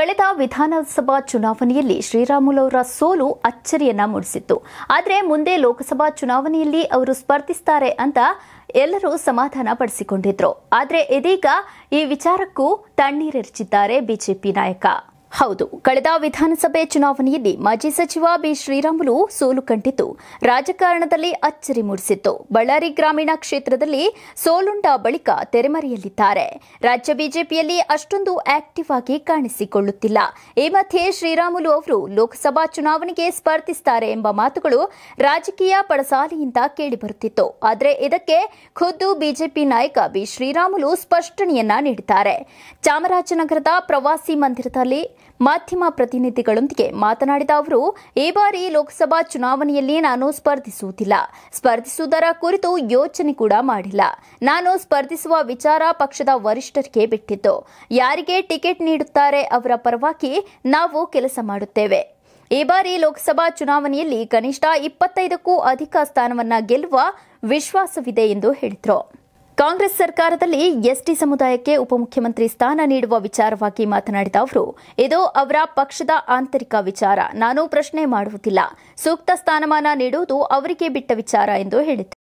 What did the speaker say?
ಕಳೆದ ವಿಧಾನಸಭಾ ಚುನಾವಣೆಯಲ್ಲಿ ಶ್ರೀರಾಮುಲುವರ ಸೋಲು ಅಚ್ಚರಿಯನ್ನ ಮೂಡಿಸಿತ್ತು ಆದರೆ ಮುಂದೆ ಲೋಕಸಭಾ ಚುನಾವಣೆಯಲ್ಲಿ ಅವರು ಸ್ಪರ್ಧಿಸ್ತಾರೆ ಅಂತ ಎಲ್ಲರೂ ಸಮಾಧಾನ ಪಡಿಸಿಕೊಂಡಿದ್ರು ಆದರೆ ಇದೀಗ ಈ ವಿಚಾರಕ್ಕೂ ತಣ್ಣೀರೆರಚಿದ್ದಾರೆ ಬಿಜೆಪಿ ನಾಯಕ ಹೌದು ಕಳೆದ ವಿಧಾನಸಭೆ ಚುನಾವಣೆಯಲ್ಲಿ ಮಾಜಿ ಸಚಿವ ಬಿ ಶ್ರೀರಾಮುಲು ಸೋಲು ಕಂಡಿದ್ದು ರಾಜಕಾರಣದಲ್ಲಿ ಅಚ್ಚರಿ ಮೂಡಿಸಿತ್ತು ಬಳ್ಳಾರಿ ಗ್ರಾಮೀಣ ಕ್ಷೇತ್ರದಲ್ಲಿ ಸೋಲುಂಡ ಬಳಿಕ ತೆರೆಮರೆಯಲ್ಲಿದ್ದಾರೆ ರಾಜ್ಯ ಬಿಜೆಪಿಯಲ್ಲಿ ಅಷ್ಟೊಂದು ಆಕ್ಟಿವ್ ಆಗಿ ಕಾಣಿಸಿಕೊಳ್ಳುತ್ತಿಲ್ಲ ಈ ಮಧ್ಯೆ ಶ್ರೀರಾಮುಲು ಅವರು ಲೋಕಸಭಾ ಚುನಾವಣೆಗೆ ಸ್ಪರ್ಧಿಸುತ್ತಾರೆ ಎಂಬ ಮಾತುಗಳು ರಾಜಕೀಯ ಪಡಸಾಲೆಯಿಂದ ಕೇಳಿಬರುತ್ತಿತ್ತು ಆದರೆ ಇದಕ್ಕೆ ಖುದ್ದು ಬಿಜೆಪಿ ನಾಯಕ ಬಿ ಶ್ರೀರಾಮುಲು ಸ್ಪಷ್ಟನೆಯನ್ನ ನೀಡಿದ್ದಾರೆ ಚಾಮರಾಜನಗರದ ಪ್ರವಾಸಿ ಮಂದಿರದಲ್ಲಿ ಮಾಧ್ಯಮ ಪ್ರತಿನಿಧಿಗಳೊಂದಿಗೆ ಮಾತನಾಡಿದ ಅವರು ಈ ಬಾರಿ ಲೋಕಸಭಾ ಚುನಾವಣೆಯಲ್ಲಿ ನಾನು ಸ್ಪರ್ಧಿಸುವುದಿಲ್ಲ ಸ್ಪರ್ಧಿಸುವುದರ ಕುರಿತು ಯೋಚನೆ ಕೂಡ ಮಾಡಿಲ್ಲ ನಾನು ಸ್ಪರ್ಧಿಸುವ ವಿಚಾರ ಪಕ್ಷದ ವರಿಷ್ಠರಿಗೆ ಬಿಟ್ಟಿದ್ದು ಯಾರಿಗೆ ಟಿಕೆಟ್ ನೀಡುತ್ತಾರೆ ಅವರ ಪರವಾಗಿ ನಾವು ಕೆಲಸ ಮಾಡುತ್ತೇವೆ ಈ ಬಾರಿ ಲೋಕಸಭಾ ಚುನಾವಣೆಯಲ್ಲಿ ಕನಿಷ್ಠ ಇಪ್ಪತ್ತೈದಕ್ಕೂ ಅಧಿಕ ಸ್ಥಾನವನ್ನ ಗೆಲ್ಲುವ ವಿಶ್ವಾಸವಿದೆ ಎಂದು ಹೇಳಿದರು ಕಾಂಗ್ರೆಸ್ ಸರ್ಕಾರದಲ್ಲಿ ಎಸ್ಟಿ ಸಮುದಾಯಕ್ಕೆ ಉಪಮುಖ್ಯಮಂತ್ರಿ ಸ್ಥಾನ ನೀಡುವ ವಿಚಾರವಾಗಿ ಮಾತನಾಡಿದ ಅವರು ಇದು ಅವರ ಪಕ್ಷದ ಆಂತರಿಕ ವಿಚಾರ ನಾನು ಪ್ರಶ್ನೆ ಮಾಡುವುದಿಲ್ಲ ಸೂಕ್ತ ಸ್ಥಾನಮಾನ ನೀಡುವುದು ಅವರಿಗೆ ಬಿಟ್ಟ ವಿಚಾರ ಎಂದು ಹೇಳಿದರು